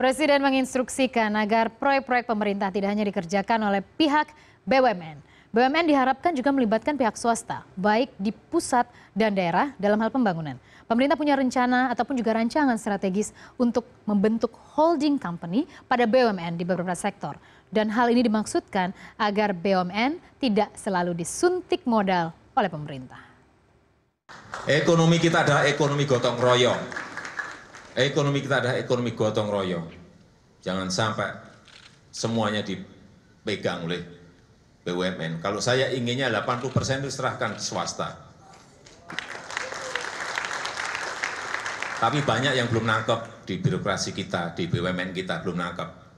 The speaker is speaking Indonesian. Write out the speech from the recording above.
Presiden menginstruksikan agar proyek-proyek pemerintah tidak hanya dikerjakan oleh pihak BUMN. BUMN diharapkan juga melibatkan pihak swasta, baik di pusat dan daerah dalam hal pembangunan. Pemerintah punya rencana ataupun juga rancangan strategis untuk membentuk holding company pada BUMN di beberapa sektor. Dan hal ini dimaksudkan agar BUMN tidak selalu disuntik modal oleh pemerintah. Ekonomi kita adalah ekonomi gotong royong Ekonomi kita adalah ekonomi gotong royong. Jangan sampai semuanya dipegang oleh BUMN. Kalau saya inginnya 80 persen diserahkan ke swasta. Tapi banyak yang belum nangkep di birokrasi kita, di BUMN kita belum nangkep.